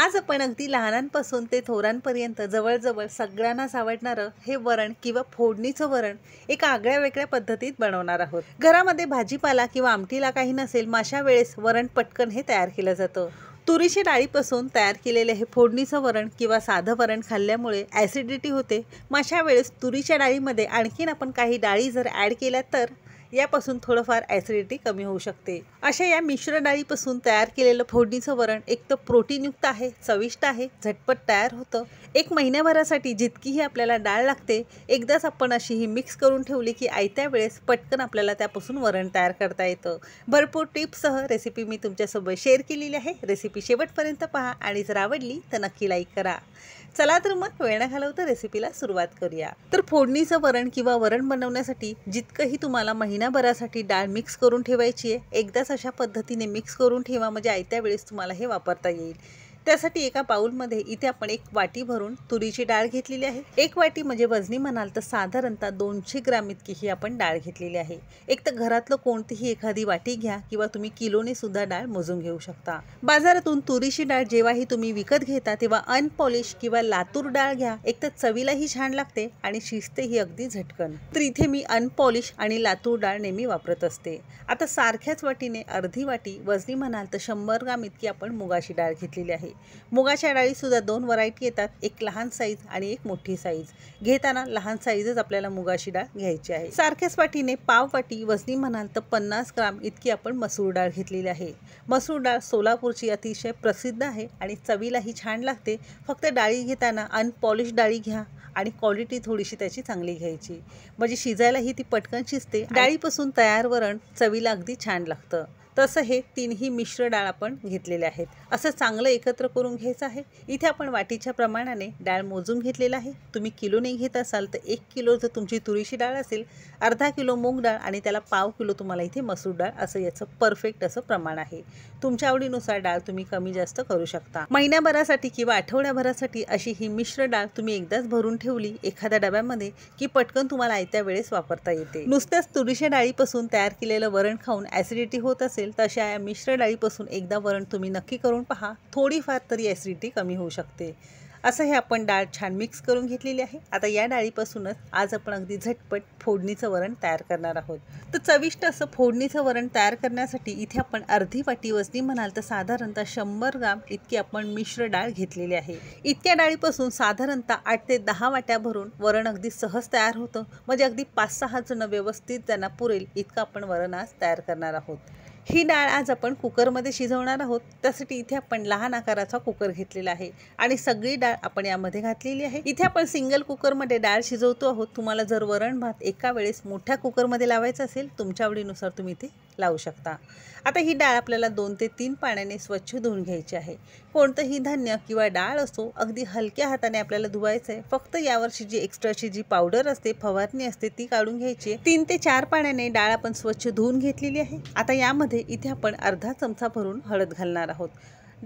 आज आपण अगदी लहानांपासून ते थोरांपर्यंत जवळजवळ सगळ्यांनाच आवडणारं हे वरण किंवा फोडणीचं वरण एका आगळ्या वेगळ्या पद्धतीत बनवणार आहोत घरामध्ये भाजीपाला किंवा आमटीला काही नसेल माशा वेळेस वरण पटकन हे तयार केलं जातं तुरीच्या डाळीपासून तयार केलेले हे फोडणीचं वरण किंवा साधं वरण खाल्ल्यामुळे ॲसिडिटी होते माशा वेळेस तुरीच्या डाळीमध्ये आणखीन आपण काही डाळी जर ॲड केल्या तर यापासून थोडंफार ॲसिडिटी कमी होऊ शकते अशा या मिश्र डाळीपासून तयार केलेलं फोडणीचं वरण एक तर प्रोटीनयुक्त आहे चविष्ट आहे झटपट तयार होतं एक महिन्याभरासाठी जितकीही आपल्याला डाळ लागते एकदाच आपण अशी ही मिक्स करून ठेवली की आयत्या वेळेस पटकन आपल्याला त्यापासून वरण तयार करता येतं भरपूर टिप्ससह रेसिपी मी तुमच्यासोबत शेअर केलेली आहे रेसिपी शेवटपर्यंत पहा आणि जर आवडली तर नक्की लाईक करा चला तर मग वेळ घालवता रेसिपीला सुरुवात करूया तर फोडणीचं वरण किंवा वरण बनवण्यासाठी जितकंही तुम्हाला महिना महिनाभरासाठी डाळ मिक्स करून ठेवायची आहे एकदाच अशा पद्धतीने मिक्स करून ठेवा म्हणजे आयत्या वेळेस तुम्हाला हे वापरता येईल त्यासाठी एका बाउलमध्ये इथे आपण एक वाटी भरून तुरीची डाळ घेतलेली आहे एक वाटी म्हणजे वजनी म्हणाल तर साधारणतः दोनशे ग्राम इतकी ही आपण डाळ घेतलेली आहे एक तर घरातलं कोणतीही एखादी वाटी घ्या किंवा तुम्ही किलोने सुद्धा डाळ मोजून घेऊ शकता बाजारातून तुरीची डाळ जेव्हाही तुम्ही विकत घेता तेव्हा अनपॉलिश किंवा लातूर डाळ घ्या एक तर चवीलाही छान लागते आणि शिजतेही अगदी झटकन तर इथे मी अनपॉलिश आणि लातूर डाळ नेहमी वापरत असते आता सारख्याच वाटीने अर्धी वाटी वजनी म्हणाल तर शंभर ग्राम इतकी आपण मुगाची डाळ घेतलेली आहे मुगाच्या मुगाच्या डाळीसुद्धा दोन व्हरायटी येतात एक लहान साईज आणि एक मोठी साईज घेताना लहान साईजच आपल्याला मुगाची डाळ घ्यायची आहे सारख्याच पाठीने पाव पाटी वजनी म्हणाल तर पन्नास ग्राम इतकी आपण मसूर डाळ घेतलेली आहे मसूर डाळ सोलापूरची अतिशय प्रसिद्ध आहे आणि चवीलाही छान लागते फक्त डाळी घेताना अनपॉलिश डाळी घ्या आणि क्वालिटी थोडीशी त्याची चांगली घ्यायची म्हणजे शिजायलाही ती पटकन शिजते डाळीपासून तयार वरण चवीला अगदी छान लागतं तसं हे तीनही मिश्र डाळ आपण घेतलेले आहेत असं चांगलं एकत्र करून घ्यायचं आहे इथे आपण वाटीच्या प्रमाणाने डाळ मोजून घेतलेला आहे तुम्ही किलोने घेत असाल तर एक किलो जर तुमची तुरीची डाळ असेल अर्धा किलो मूग डाळ आणि त्याला पाव किलो तुम्हाला इथे मसूर डाळ असं याचं परफेक्ट असं प्रमाण आहे तुमच्या आवडीनुसार डाळ तुम्ही कमी जास्त करू शकता महिन्याभरासाठी किंवा आठवड्याभरासाठी अशी ही मिश्र डाळ तुम्ही एकदाच भरून ठेवली एखाद्या डब्यामध्ये की पटकन तुम्हाला आयत्या वेळेस वापरता येते नुसत्याच तुरीच्या डाळीपासून तयार केलेलं वरण खाऊन ऍसिडिटी होत असेल असेल तर अशा मिश्र डाळीपासून एकदा वरण तुम्ही नक्की करून पहा थोडीफार तरी ॲसिडिटी कमी होऊ शकते असं हे आपण डाळ छान मिक्स करून घेतलेली आहे आता या डाळीपासूनच आज आपण अगदी झटपट फोडणीचं वरण तयार करणार आहोत तर चविष्ट असं फोडणीचं वरण तयार करण्यासाठी इथे आपण अर्धी वाटी वजनी म्हणाल तर साधारणतः शंभर ग्राम इतकी आपण मिश्र डाळ घेतलेली आहे इतक्या डाळीपासून साधारणतः आठ ते दहा वाट्या भरून वरण अगदी सहज तयार होतं म्हणजे अगदी पाच सहा जण व्यवस्थित त्यांना पुरेल इतकं आपण वरण आज तयार करणार आहोत ही डाळ आज आपण कुकरमध्ये शिजवणार आहोत त्यासाठी इथे आपण लहान आकाराचा कुकर घेतलेला आहे आणि सगळी डाळ आपण यामध्ये घातलेली आहे इथे आपण सिंगल कुकरमध्ये डाळ शिजवतो आहोत तुम्हाला जर वरण भात एका वेळेस मोठ्या कुकरमध्ये लावायचा असेल तुमच्या आवडीनुसार तुम्ही ते लावू शकता आता ही डाळ आपल्याला दोन ते तीन पाण्याने स्वच्छ धुवून घ्यायची आहे कोणतंही धान्य किंवा डाळ असो अगदी हलक्या हाताने आपल्याला धुवायचं आहे फक्त यावर्षी जी एक्स्ट्राची जी पावडर असते फवारणी असते ती काढून घ्यायची तीन ते चार पाण्याने डाळ आपण स्वच्छ धुवून घेतलेली आहे आता यामध्ये इथे आपण अर्धा चमचा भरून हळद घालणार आहोत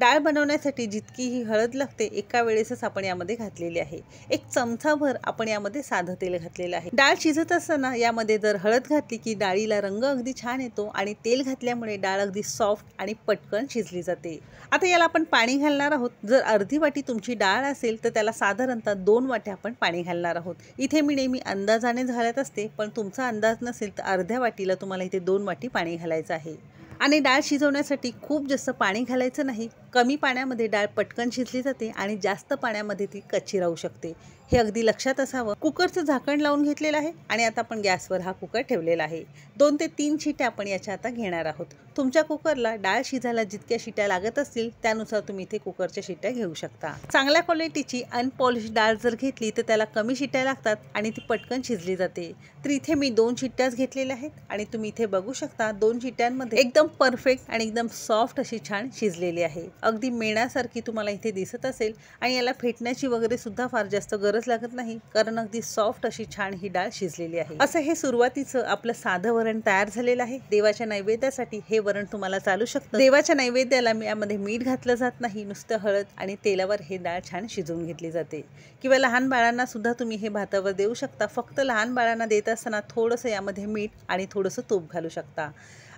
डाळ बनवण्यासाठी जितकी ही हळद लागते एका वेळेसच आपण यामध्ये घातलेली आहे एक चमचाभर आपण यामध्ये साधं तेल घातलेलं आहे डाळ शिजत असताना यामध्ये जर हळद घातली की डाळीला रंग अगदी छान येतो आणि तेल घातल्यामुळे डाळ अगदी सॉफ्ट आणि पटकन शिजली जाते आता याला आपण पाणी घालणार आहोत जर अर्धी वाटी तुमची डाळ असेल तर त्याला साधारणतः दोन वाट्या आपण पाणी घालणार आहोत इथे मी नेहमी अंदाजाने घालत असते पण तुमचा अंदाज नसेल तर अर्ध्या वाटीला तुम्हाला इथे दोन वाटी पाणी घालायचं आहे आणि डाळ शिजवण्यासाठी खूप जास्त पाणी घालायचं नाही कमी पाण्यामध्ये डाळ पटकन शिजली जाते आणि जास्त पाण्यामध्ये ती कच्ची राहू शकते हे अगदी लक्षात असावं कुकरचं झाकण लावून घेतलेलं आहे आणि आता आपण गॅसवर हा कुकर ठेवलेला आहे दोन ते तीन शिट्या आपण याच्या आता घेणार आहोत तुमच्या कुकरला डाळ शिजायला जितक्या शिट्या लागत असतील त्यानुसार तुम्ही इथे कुकरच्या शिट्या घेऊ शकता चांगल्या क्वालिटीची अनपॉलिश डाळ जर घेतली तर त्याला कमी शिट्या लागतात आणि ती पटकन शिजली जाते तर इथे मी दोन शिट्ट्याच घेतलेल्या आहेत आणि तुम्ही इथे बघू शकता दोन शिट्ट्यांमध्ये एकदम परफेक्ट आणि एकदम सॉफ्ट अशी छान शिजलेली आहे अगदी मेणासारखी तुम्हाला इथे दिसत असेल आणि याला फेटण्याची वगैरे सुद्धा फार जास्त गरज गरज लागत नाही कारण अगदी सॉफ्ट अशी छान ही डाळ शिजलेली आहे असं हे सुरुवातीचं आपलं साधं वरण तयार झालेलं आहे देवाच्या नैवेद्यासाठी हे वरण तुम्हाला चालू शकतं देवाच्या नैवेद्याला यामध्ये मीठ घातलं जात नाही नुसतं हळद आणि तेलावर हे डाळ छान शिजवून घेतली जाते किंवा लहान बाळांना सुद्धा तुम्ही हे भातावर देऊ शकता फक्त लहान बाळांना देत असताना थोडस यामध्ये मीठ आणि थोडंसं तूप घालू शकता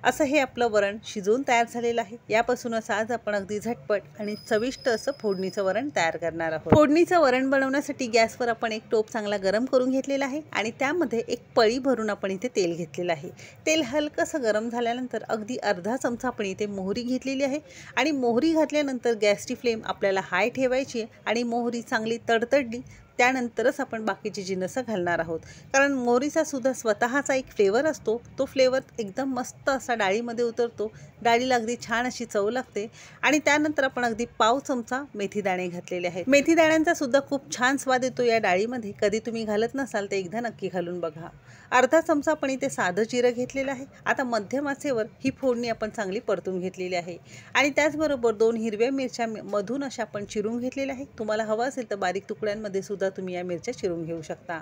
असं हे आपलं वरण शिजवून तयार झालेलं आहे यापासूनच आज आपण अगदी झटपट आणि चविष्ट असं फोडणीचं वरण तयार करणार आहोत फोडणीचं वरण बनवण्यासाठी गॅसवर आपण एक टोप चांगला गरम करून घेतलेला आहे आणि त्यामध्ये एक पळी भरून आपण इथे तेल घेतलेलं आहे तेल हलकंसं गरम झाल्यानंतर अगदी अर्धा चमचा आपण इथे मोहरी घेतलेली आहे आणि मोहरी घातल्यानंतर गॅसची फ्लेम आपल्याला हाय ठेवायची आणि मोहरी चांगली तडतडली त्यानंतरच आपण बाकीची जिनसं घालणार आहोत कारण मोहरीचा सुद्धा स्वतःचा एक फ्लेवर असतो तो फ्लेवर एकदम मस्त असा डाळीमध्ये उतरतो डाळीला अगदी छान अशी चव लागते आणि त्यानंतर आपण अगदी पाव चमचा मेथी दाणे घातलेले आहेत मेथी दाण्यांचा सुद्धा खूप छान स्वाद येतो या डाळीमध्ये कधी तुम्ही घालत नसाल ते एकदा नक्की घालून बघा अर्धा चमचा आपण इथे साधं जिरं घेतलेलं आहे आता मध्यम आचेवर ही फोडणी आपण चांगली परतून घेतलेली आहे आणि त्याचबरोबर दोन हिरव्या मिरच्या मधून अशा आपण चिरून घेतलेल्या आहे तुम्हाला हवं असेल तर बारीक तुकड्यांमध्ये सुद्धा तुम्ही या मिरच्या चिरून घेऊ शकता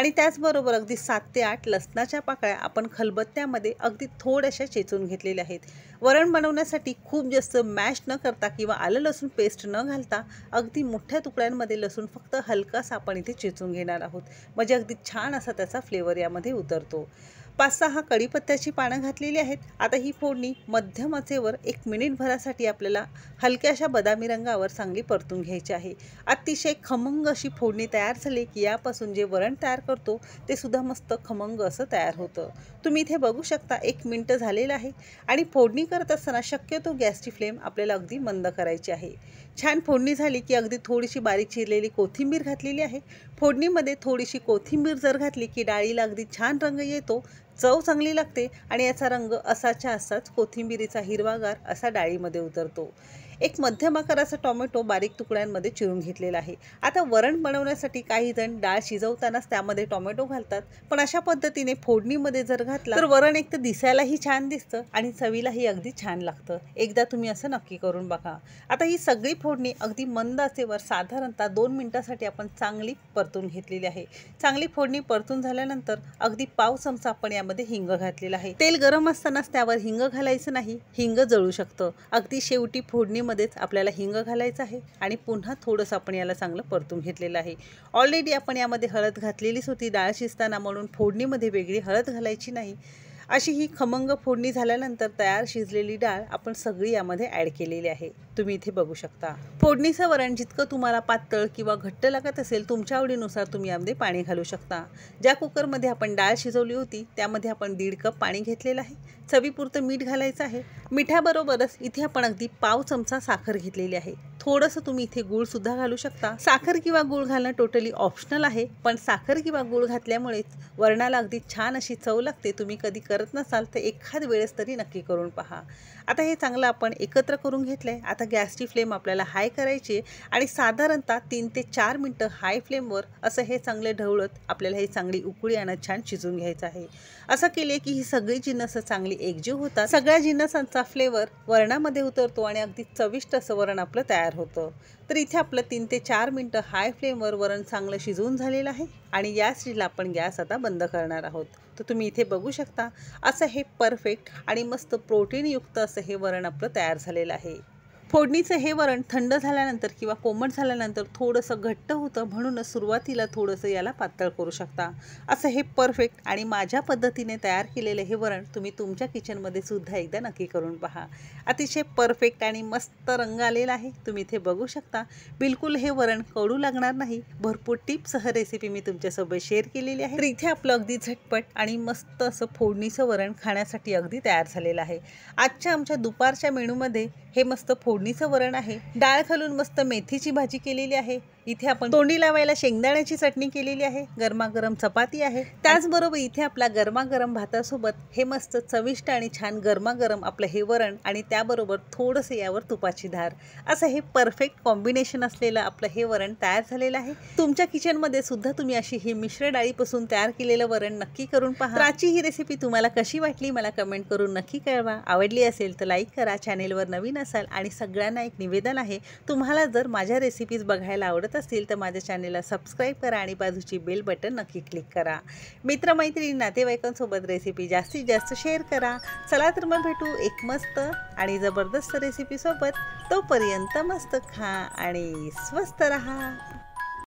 आणि त्याचबरोबर अगदी सात ते आठ लसणाच्या पाकळ्या आपण खलबत्त्यामध्ये अगदी थोड्याशा चेचून घेतलेल्या आहेत वरण बनवण्यासाठी खूप जास्त मॅश न करता किंवा आलं लसूण पेस्ट न घालता अगदी मोठ्या तुकड्यांमध्ये लसूण फक्त हलकासा आपण इथे चेचून घेणार आहोत म्हणजे अगदी छान असा त्याचा फ्लेवर यामध्ये उतरतो पाच सहा कडीपत्त्याची पानं घातलेली आहेत आता ही फोडणी मध्यम आचेवर एक भरासाठी आपल्याला हलक्याशा बदामी रंगावर चांगली परतून घ्यायची आहे अतिशय खमंग अशी फोडणी तयार झाली की यापासून जे वरण तयार करतो ते सुद्धा मस्त खमंग असं तयार होतं तुम्ही इथे बघू शकता एक मिनटं झालेलं आहे आणि फोडणी करत असताना शक्यतो गॅसची फ्लेम आपल्याला अगदी मंद करायची आहे छान फोडणी झाली की अगदी थोडीशी बारीक चिरलेली कोथिंबीर घातलेली आहे फोडणीमध्ये थोडीशी कोथिंबीर जर घातली की डाळीला अगदी छान रंग येतो चव चांगली लागते आणि याचा रंग असाच्या असाच कोथिंबीरीचा हिरवागार असा डाळीमध्ये उतरतो एक मध्यम आकाराचा टोमॅटो बारीक तुकड्यांमध्ये चिरून घेतलेला आहे आता वरण बनवण्यासाठी काही जण डाळ शिजवतानाच त्यामध्ये टोमॅटो घालतात पण अशा पद्धतीने फोडणीमध्ये जर घातलं तर वरण एक तर दिसायलाही छान दिसतं आणि चवीलाही अगदी छान लागतं एकदा तुम्ही असं नक्की करून बघा आता ही सगळी फोडणी अगदी मंद असेवर साधारणतः दोन मिनटासाठी आपण चांगली परतून घेतलेली आहे चांगली फोडणी परतून झाल्यानंतर अगदी पाव चमचा आपण यामध्ये हिंग घातलेला आहे तेल गरम असतानाच त्यावर हिंग घालायचं नाही हिंग जळू शकतं अगदी शेवटी फोडणीमध्ये मध्येच आपल्याला हिंग घालायचं आहे आणि पुन्हा थोडंसं आपण याला चांगलं परतून घेतलेलं आहे ऑलरेडी आपण यामध्ये हळद घातलेलीच होती डाळ शिजताना म्हणून फोडणीमध्ये वेगळी हळद घालायची नाही अशी ही खमंग फोडणी झाल्यानंतर तयार शिजलेली डाळ आपण सगळी यामध्ये ॲड केलेली आहे तुम्ही इथे बघू शकता फोडणीचं वरण जितकं तुम्हाला पातळ किंवा घट्ट लागत असेल तुमच्या आवडीनुसार तुम्ही यामध्ये पाणी घालू शकता ज्या कुकरमध्ये आपण डाळ शिजवली होती त्यामध्ये आपण दीड कप पाणी घेतलेलं आहे चवीपुरतं मीठ घालायचं आहे मिठाबरोबरच इथे आपण अगदी पाव चमचा साखर घेतलेली आहे थोडंसं तुम्ही इथे गूळसुद्धा घालू शकता साखर किंवा गूळ घालणं टोटली ऑप्शनल आहे पण साखर किंवा गूळ घातल्यामुळे वर्णाला अगदी छान अशी चव लागते तुम्ही कधी करत नसाल तर एखाद वेळेस तरी नक्की करून पहा आता हे चांगलं आपण एकत्र करून घेतलं आहे आता गॅसची फ्लेम आपल्याला हाय करायची आणि साधारणतः तीन ते चार मिनटं हाय फ्लेमवर असं हे चांगले ढवळत आपल्याला हे चांगली उकळी आणि छान शिजून घ्यायचं आहे असं केले की ही सगळी जिन्नस चांगली एकजीव होतात सगळ्या जिन्नसांचा फ्लेवर वर्णामध्ये उतरतो आणि अगदी चविष्ट असं वरण आपलं तयार तयार होतं तर इथे आपलं तीन ते चार मिनटं हाय फ्लेमवर वरण चांगलं शिजवून झालेलं आहे आणि या स्टेजला आपण गॅस आता बंद करणार आहोत तर तुम्ही इथे बघू शकता असं हे परफेक्ट आणि मस्त प्रोटीनयुक्त असं हे वरण आपलं तयार झालेलं आहे फोडणीचं हे वरण थंड झाल्यानंतर किंवा कोमट झाल्यानंतर थोडंसं घट्ट होतं म्हणूनच सुरुवातीला थोडंसं याला पातळ करू शकता असं हे परफेक्ट आणि माझ्या पद्धतीने तयार केलेलं हे वरण तुम्ही तुमच्या किचनमध्ये सुद्धा एकदा नक्की करून पहा अतिशय परफेक्ट आणि मस्त रंग आलेला आहे तुम्ही इथे बघू शकता बिलकुल हे वरण कडू लागणार नाही भरपूर टिप्सह रेसिपी मी तुमच्यासोबत शेअर केलेली आहे इथे आपलं अगदी झटपट आणि मस्त असं फोडणीचं वरण खाण्यासाठी अगदी तयार झालेलं आहे आजच्या आमच्या दुपारच्या मेनूमध्ये हे मस्त फोडणीचं वरण आहे डाळ खालून मस्त मेथीची भाजी केलेली आहे इथे आपण तोंडी लावायला शेंगदाण्याची चटणी केलेली आहे गरमागरम चपाती आहे त्याचबरोबर इथे आपला गरमागरम भातासोबत हे मस्त चविष्ट आणि छान गरमागरम आपलं हे वरण आणि त्याबरोबर थोडंसं यावर तुपाची धार असं हे परफेक्ट कॉम्बिनेशन असलेलं आपलं हे वरण तयार झालेलं आहे तुमच्या किचनमध्ये सुद्धा तुम्ही अशी ही मिश्र डाळीपासून तयार केलेलं वरण नक्की करून पहा आजची ही रेसिपी तुम्हाला कशी वाटली मला कमेंट करून नक्की कळवा आवडली असेल तर लाईक करा चॅनेलवर नवीन असाल आणि सगळ्यांना एक निवेदन आहे तुम्हाला जर माझ्या रेसिपीज बघायला आवडत आवडत असतील तर माझ्या चॅनेलला सबस्क्राईब करा आणि बाजूची बेल बटन नक्की क्लिक करा मित्रमैत्रिणी नातेवाईकांसोबत रेसिपी जास्तीत जास्त शेअर करा चला तर मग भेटू एक मस्त आणि जबरदस्त रेसिपीसोबत तोपर्यंत मस्त खा आणि स्वस्त रहा